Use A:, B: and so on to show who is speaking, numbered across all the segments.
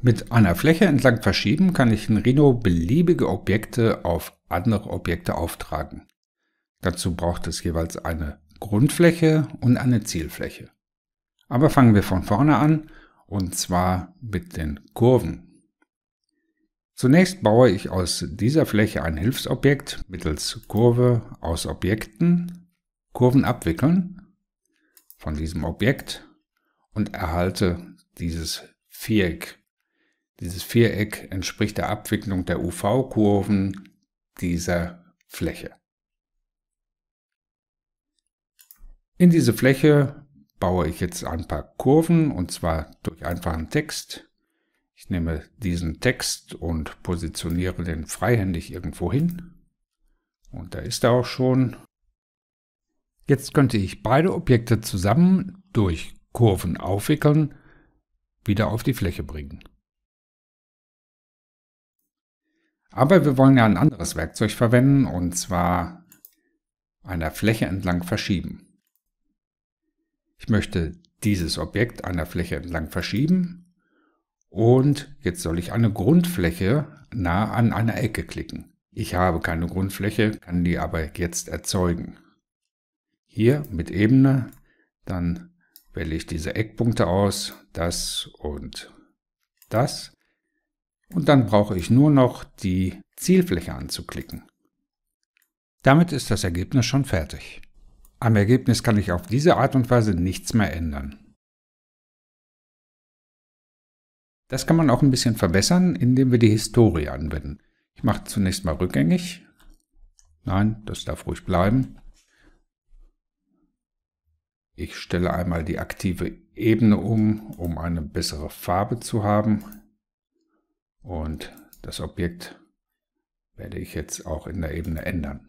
A: Mit einer Fläche entlang verschieben kann ich in Rhino beliebige Objekte auf andere Objekte auftragen. Dazu braucht es jeweils eine Grundfläche und eine Zielfläche. Aber fangen wir von vorne an, und zwar mit den Kurven. Zunächst baue ich aus dieser Fläche ein Hilfsobjekt mittels Kurve aus Objekten, Kurven abwickeln von diesem Objekt und erhalte dieses Viereck dieses Viereck entspricht der Abwicklung der UV-Kurven dieser Fläche. In diese Fläche baue ich jetzt ein paar Kurven und zwar durch einfachen Text. Ich nehme diesen Text und positioniere den freihändig irgendwo hin. Und da ist er auch schon. Jetzt könnte ich beide Objekte zusammen durch Kurven aufwickeln, wieder auf die Fläche bringen. Aber wir wollen ja ein anderes Werkzeug verwenden und zwar einer Fläche entlang verschieben. Ich möchte dieses Objekt einer Fläche entlang verschieben und jetzt soll ich eine Grundfläche nah an einer Ecke klicken. Ich habe keine Grundfläche, kann die aber jetzt erzeugen. Hier mit Ebene, dann wähle ich diese Eckpunkte aus, das und das und dann brauche ich nur noch die Zielfläche anzuklicken. Damit ist das Ergebnis schon fertig. Am Ergebnis kann ich auf diese Art und Weise nichts mehr ändern. Das kann man auch ein bisschen verbessern, indem wir die Historie anwenden. Ich mache zunächst mal rückgängig. Nein, das darf ruhig bleiben. Ich stelle einmal die aktive Ebene um, um eine bessere Farbe zu haben. Und das Objekt werde ich jetzt auch in der Ebene ändern.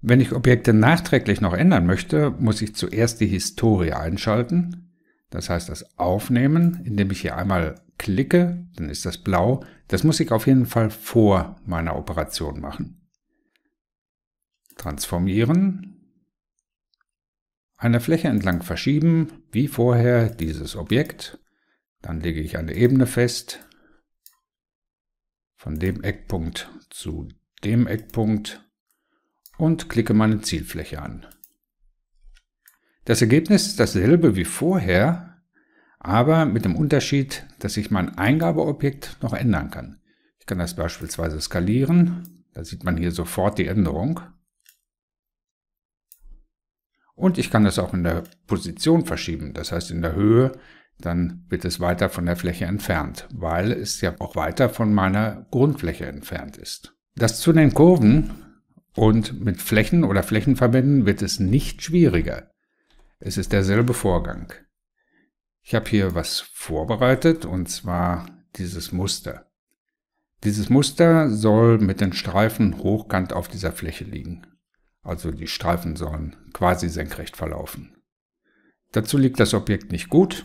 A: Wenn ich Objekte nachträglich noch ändern möchte, muss ich zuerst die Historie einschalten. Das heißt, das Aufnehmen, indem ich hier einmal klicke, dann ist das blau. Das muss ich auf jeden Fall vor meiner Operation machen. Transformieren. Eine Fläche entlang verschieben, wie vorher dieses Objekt. Dann lege ich eine Ebene fest. Von dem Eckpunkt zu dem Eckpunkt und klicke meine Zielfläche an. Das Ergebnis ist dasselbe wie vorher, aber mit dem Unterschied, dass ich mein Eingabeobjekt noch ändern kann. Ich kann das beispielsweise skalieren. Da sieht man hier sofort die Änderung. Und ich kann das auch in der Position verschieben, das heißt in der Höhe, dann wird es weiter von der Fläche entfernt, weil es ja auch weiter von meiner Grundfläche entfernt ist. Das zu den Kurven und mit Flächen oder Flächenverbänden wird es nicht schwieriger. Es ist derselbe Vorgang. Ich habe hier was vorbereitet und zwar dieses Muster. Dieses Muster soll mit den Streifen hochkant auf dieser Fläche liegen. Also die Streifen sollen quasi senkrecht verlaufen. Dazu liegt das Objekt nicht gut,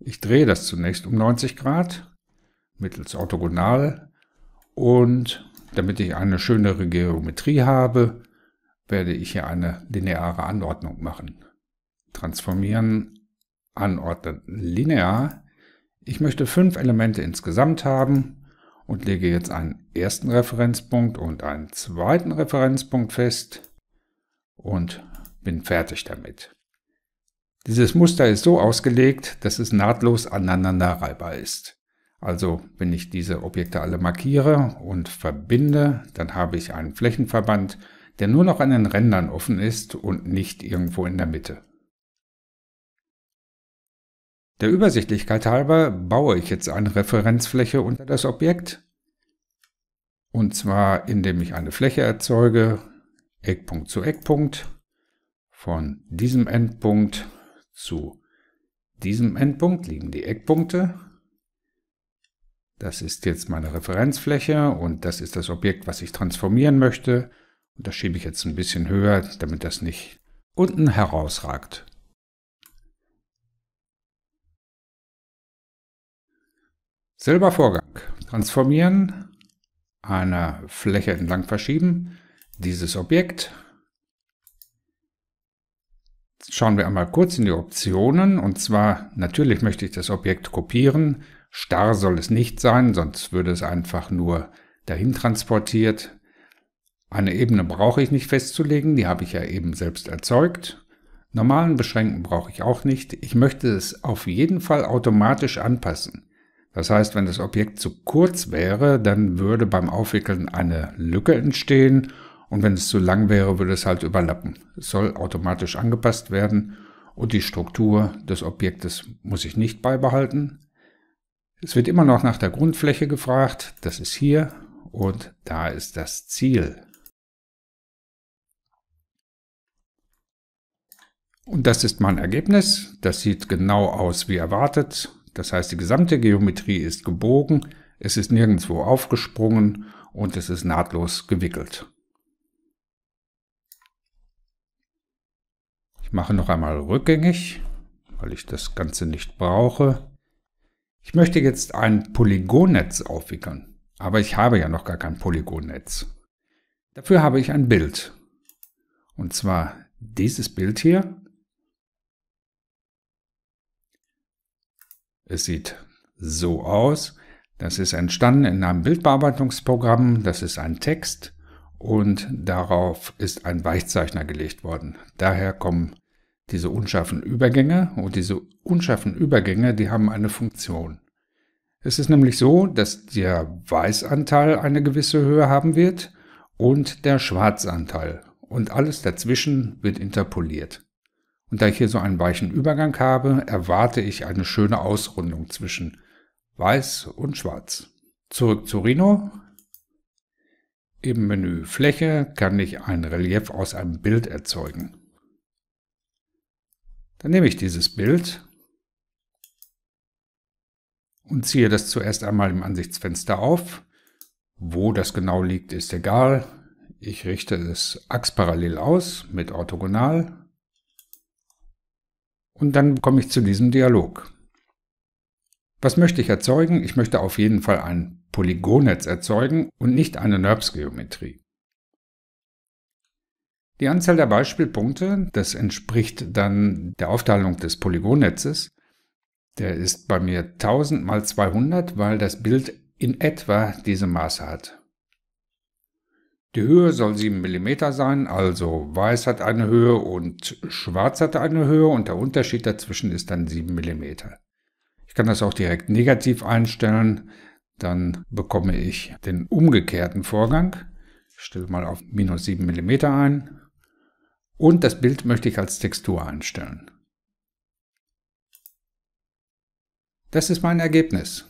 A: ich drehe das zunächst um 90 Grad mittels orthogonal und damit ich eine schönere Geometrie habe, werde ich hier eine lineare Anordnung machen. Transformieren, anordnen, linear. Ich möchte fünf Elemente insgesamt haben und lege jetzt einen ersten Referenzpunkt und einen zweiten Referenzpunkt fest und bin fertig damit. Dieses Muster ist so ausgelegt, dass es nahtlos aneinander reibbar ist. Also wenn ich diese Objekte alle markiere und verbinde, dann habe ich einen Flächenverband, der nur noch an den Rändern offen ist und nicht irgendwo in der Mitte. Der Übersichtlichkeit halber baue ich jetzt eine Referenzfläche unter das Objekt. Und zwar indem ich eine Fläche erzeuge, Eckpunkt zu Eckpunkt, von diesem Endpunkt zu diesem Endpunkt liegen die Eckpunkte. Das ist jetzt meine Referenzfläche und das ist das Objekt, was ich transformieren möchte. Und das schiebe ich jetzt ein bisschen höher, damit das nicht unten herausragt. Selber Vorgang. Transformieren, eine Fläche entlang verschieben, dieses Objekt schauen wir einmal kurz in die Optionen. Und zwar, natürlich möchte ich das Objekt kopieren. Starr soll es nicht sein, sonst würde es einfach nur dahin transportiert. Eine Ebene brauche ich nicht festzulegen, die habe ich ja eben selbst erzeugt. Normalen Beschränken brauche ich auch nicht. Ich möchte es auf jeden Fall automatisch anpassen. Das heißt, wenn das Objekt zu kurz wäre, dann würde beim Aufwickeln eine Lücke entstehen und wenn es zu lang wäre, würde es halt überlappen. Es soll automatisch angepasst werden und die Struktur des Objektes muss ich nicht beibehalten. Es wird immer noch nach der Grundfläche gefragt. Das ist hier und da ist das Ziel. Und das ist mein Ergebnis. Das sieht genau aus wie erwartet. Das heißt, die gesamte Geometrie ist gebogen, es ist nirgendwo aufgesprungen und es ist nahtlos gewickelt. Ich mache noch einmal rückgängig, weil ich das Ganze nicht brauche. Ich möchte jetzt ein Polygonnetz aufwickeln, aber ich habe ja noch gar kein Polygonnetz. Dafür habe ich ein Bild. Und zwar dieses Bild hier. Es sieht so aus. Das ist entstanden in einem Bildbearbeitungsprogramm. Das ist ein Text und darauf ist ein Weichzeichner gelegt worden. Daher kommen diese unscharfen Übergänge und diese unscharfen Übergänge, die haben eine Funktion. Es ist nämlich so, dass der Weißanteil eine gewisse Höhe haben wird und der Schwarzanteil und alles dazwischen wird interpoliert. Und da ich hier so einen weichen Übergang habe, erwarte ich eine schöne Ausrundung zwischen Weiß und Schwarz. Zurück zu Rhino. Im Menü Fläche kann ich ein Relief aus einem Bild erzeugen. Dann nehme ich dieses Bild und ziehe das zuerst einmal im Ansichtsfenster auf. Wo das genau liegt, ist egal. Ich richte es achsparallel aus mit orthogonal. Und dann komme ich zu diesem Dialog. Was möchte ich erzeugen? Ich möchte auf jeden Fall ein Polygonnetz erzeugen und nicht eine NURBS-Geometrie. Die Anzahl der Beispielpunkte, das entspricht dann der Aufteilung des Polygonnetzes, der ist bei mir 1000 mal 200, weil das Bild in etwa diese Maße hat. Die Höhe soll 7 mm sein, also weiß hat eine Höhe und schwarz hat eine Höhe und der Unterschied dazwischen ist dann 7 mm kann das auch direkt negativ einstellen. Dann bekomme ich den umgekehrten Vorgang. Ich stelle mal auf minus 7 mm ein. Und das Bild möchte ich als Textur einstellen. Das ist mein Ergebnis.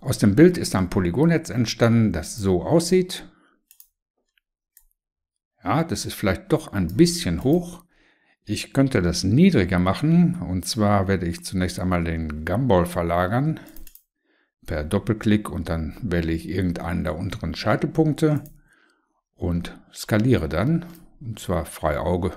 A: Aus dem Bild ist ein Polygonnetz entstanden, das so aussieht. Ja, das ist vielleicht doch ein bisschen hoch. Ich könnte das niedriger machen und zwar werde ich zunächst einmal den Gumball verlagern per Doppelklick und dann wähle ich irgendeinen der unteren Scheitelpunkte und skaliere dann und zwar frei Auge.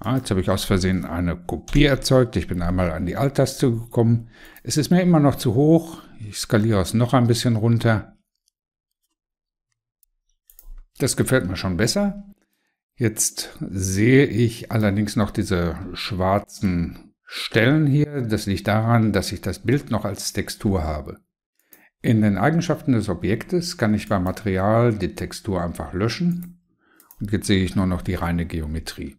A: Ah, jetzt habe ich aus Versehen eine Kopie erzeugt. Ich bin einmal an die Alt-Taste gekommen. Es ist mir immer noch zu hoch. Ich skaliere es noch ein bisschen runter. Das gefällt mir schon besser. Jetzt sehe ich allerdings noch diese schwarzen Stellen hier. Das liegt daran, dass ich das Bild noch als Textur habe. In den Eigenschaften des Objektes kann ich beim Material die Textur einfach löschen. Und jetzt sehe ich nur noch die reine Geometrie.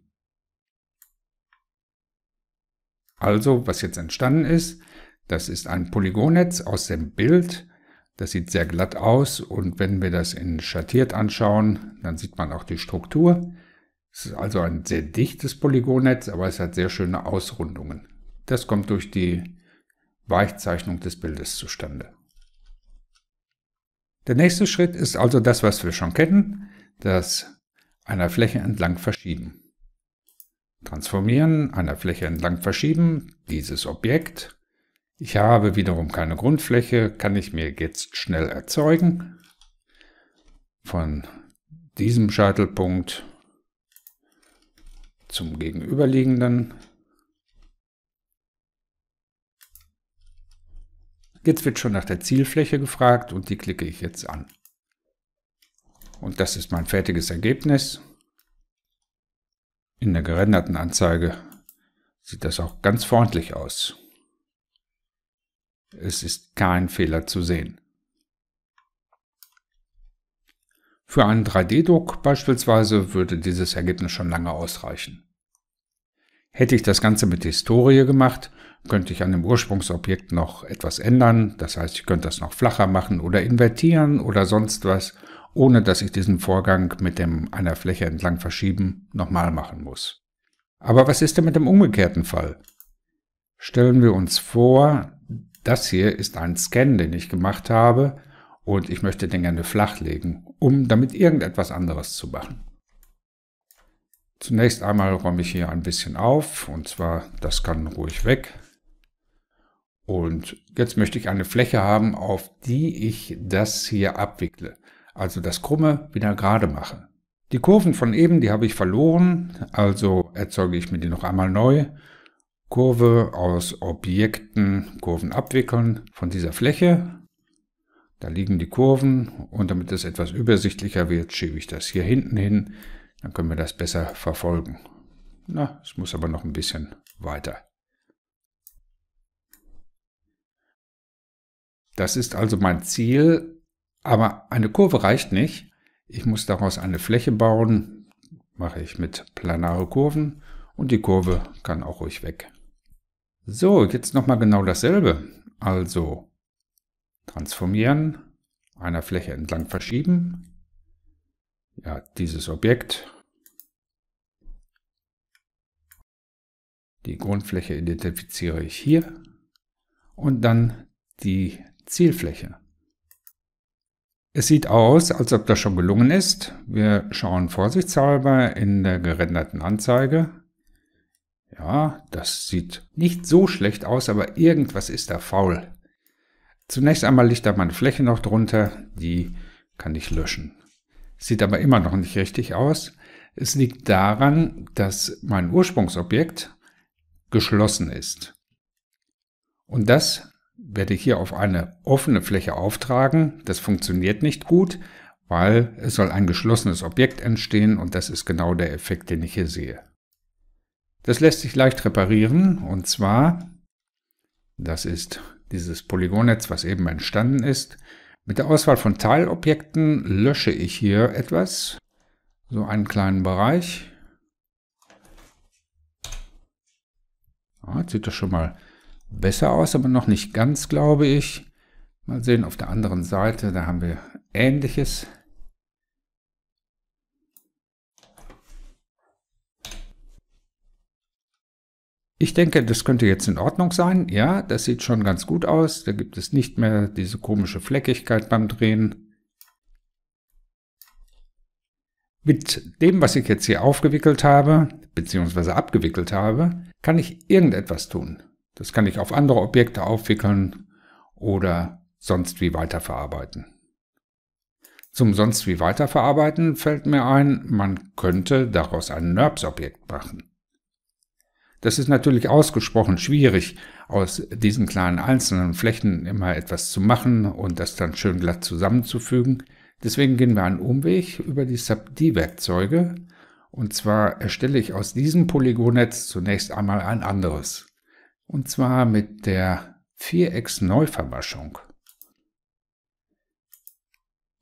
A: Also, was jetzt entstanden ist, das ist ein Polygonnetz aus dem Bild. Das sieht sehr glatt aus und wenn wir das in schattiert anschauen, dann sieht man auch die Struktur. Es ist also ein sehr dichtes Polygonnetz, aber es hat sehr schöne Ausrundungen. Das kommt durch die Weichzeichnung des Bildes zustande. Der nächste Schritt ist also das, was wir schon kennen, das einer Fläche entlang verschieben. Transformieren, einer Fläche entlang verschieben, dieses Objekt ich habe wiederum keine Grundfläche, kann ich mir jetzt schnell erzeugen. Von diesem Scheitelpunkt zum gegenüberliegenden. Jetzt wird schon nach der Zielfläche gefragt und die klicke ich jetzt an. Und das ist mein fertiges Ergebnis. In der gerenderten Anzeige sieht das auch ganz freundlich aus. Es ist kein Fehler zu sehen. Für einen 3D-Druck beispielsweise würde dieses Ergebnis schon lange ausreichen. Hätte ich das Ganze mit Historie gemacht, könnte ich an dem Ursprungsobjekt noch etwas ändern, das heißt, ich könnte das noch flacher machen oder invertieren oder sonst was, ohne dass ich diesen Vorgang mit dem einer Fläche entlang verschieben nochmal machen muss. Aber was ist denn mit dem umgekehrten Fall? Stellen wir uns vor, das hier ist ein Scan, den ich gemacht habe und ich möchte den gerne flachlegen, um damit irgendetwas anderes zu machen. Zunächst einmal räume ich hier ein bisschen auf und zwar, das kann ruhig weg. Und jetzt möchte ich eine Fläche haben, auf die ich das hier abwickle. Also das Krumme wieder gerade mache. Die Kurven von eben, die habe ich verloren, also erzeuge ich mir die noch einmal neu Kurve aus Objekten, Kurven abwickeln von dieser Fläche. Da liegen die Kurven und damit es etwas übersichtlicher wird, schiebe ich das hier hinten hin. Dann können wir das besser verfolgen. Na, es muss aber noch ein bisschen weiter. Das ist also mein Ziel, aber eine Kurve reicht nicht. Ich muss daraus eine Fläche bauen, mache ich mit planare Kurven und die Kurve kann auch ruhig weg. So, jetzt nochmal genau dasselbe. Also transformieren, einer Fläche entlang verschieben. Ja, dieses Objekt. Die Grundfläche identifiziere ich hier. Und dann die Zielfläche. Es sieht aus, als ob das schon gelungen ist. Wir schauen vorsichtshalber in der gerenderten Anzeige. Ja, das sieht nicht so schlecht aus, aber irgendwas ist da faul. Zunächst einmal liegt da meine Fläche noch drunter, die kann ich löschen. Sieht aber immer noch nicht richtig aus. Es liegt daran, dass mein Ursprungsobjekt geschlossen ist. Und das werde ich hier auf eine offene Fläche auftragen. Das funktioniert nicht gut, weil es soll ein geschlossenes Objekt entstehen und das ist genau der Effekt, den ich hier sehe. Das lässt sich leicht reparieren und zwar, das ist dieses Polygonnetz, was eben entstanden ist. Mit der Auswahl von Teilobjekten lösche ich hier etwas, so einen kleinen Bereich. Ja, jetzt sieht das schon mal besser aus, aber noch nicht ganz, glaube ich. Mal sehen, auf der anderen Seite, da haben wir Ähnliches. Ich denke, das könnte jetzt in Ordnung sein. Ja, das sieht schon ganz gut aus. Da gibt es nicht mehr diese komische Fleckigkeit beim Drehen. Mit dem, was ich jetzt hier aufgewickelt habe, beziehungsweise abgewickelt habe, kann ich irgendetwas tun. Das kann ich auf andere Objekte aufwickeln oder sonst wie weiterverarbeiten. Zum sonst wie weiterverarbeiten fällt mir ein, man könnte daraus ein NURBS-Objekt machen. Das ist natürlich ausgesprochen schwierig, aus diesen kleinen einzelnen Flächen immer etwas zu machen und das dann schön glatt zusammenzufügen. Deswegen gehen wir einen Umweg über die Subd-Werkzeuge. Und zwar erstelle ich aus diesem Polygonnetz zunächst einmal ein anderes. Und zwar mit der Vierecks-Neuverwaschung.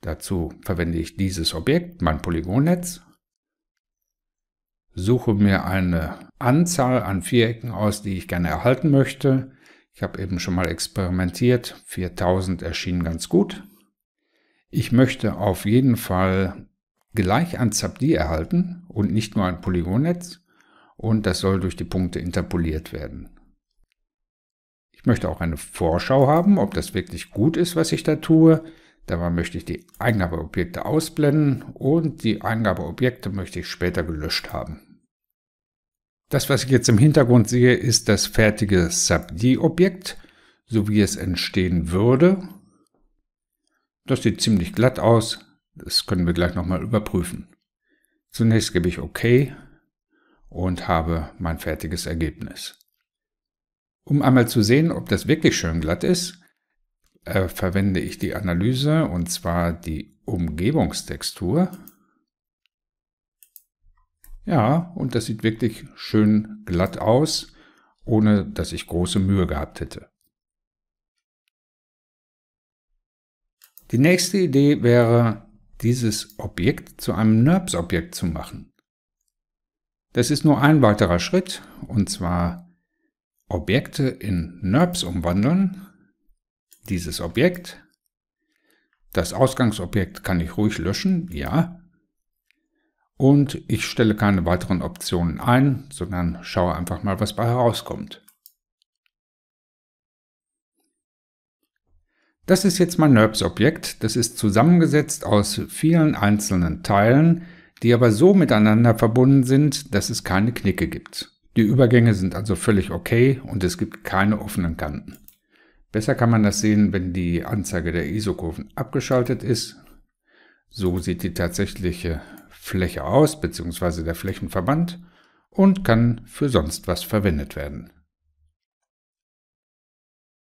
A: Dazu verwende ich dieses Objekt, mein Polygonnetz, suche mir eine Anzahl an Vierecken aus, die ich gerne erhalten möchte. Ich habe eben schon mal experimentiert, 4000 erschienen ganz gut. Ich möchte auf jeden Fall gleich ein Zabdi erhalten und nicht nur ein Polygonnetz und das soll durch die Punkte interpoliert werden. Ich möchte auch eine Vorschau haben, ob das wirklich gut ist, was ich da tue. Dabei möchte ich die Eingabeobjekte ausblenden und die Eingabeobjekte möchte ich später gelöscht haben. Das, was ich jetzt im Hintergrund sehe, ist das fertige Subd-Objekt, so wie es entstehen würde. Das sieht ziemlich glatt aus. Das können wir gleich nochmal überprüfen. Zunächst gebe ich OK und habe mein fertiges Ergebnis. Um einmal zu sehen, ob das wirklich schön glatt ist, äh, verwende ich die Analyse und zwar die Umgebungstextur. Ja, und das sieht wirklich schön glatt aus, ohne dass ich große Mühe gehabt hätte. Die nächste Idee wäre, dieses Objekt zu einem NURBS-Objekt zu machen. Das ist nur ein weiterer Schritt, und zwar Objekte in NURBS umwandeln dieses Objekt. Das Ausgangsobjekt kann ich ruhig löschen, ja. Und ich stelle keine weiteren Optionen ein, sondern schaue einfach mal, was bei herauskommt. Das ist jetzt mein NURBS-Objekt. Das ist zusammengesetzt aus vielen einzelnen Teilen, die aber so miteinander verbunden sind, dass es keine Knicke gibt. Die Übergänge sind also völlig okay und es gibt keine offenen Kanten. Besser kann man das sehen, wenn die Anzeige der ISO-Kurven abgeschaltet ist. So sieht die tatsächliche Fläche aus, beziehungsweise der Flächenverband und kann für sonst was verwendet werden.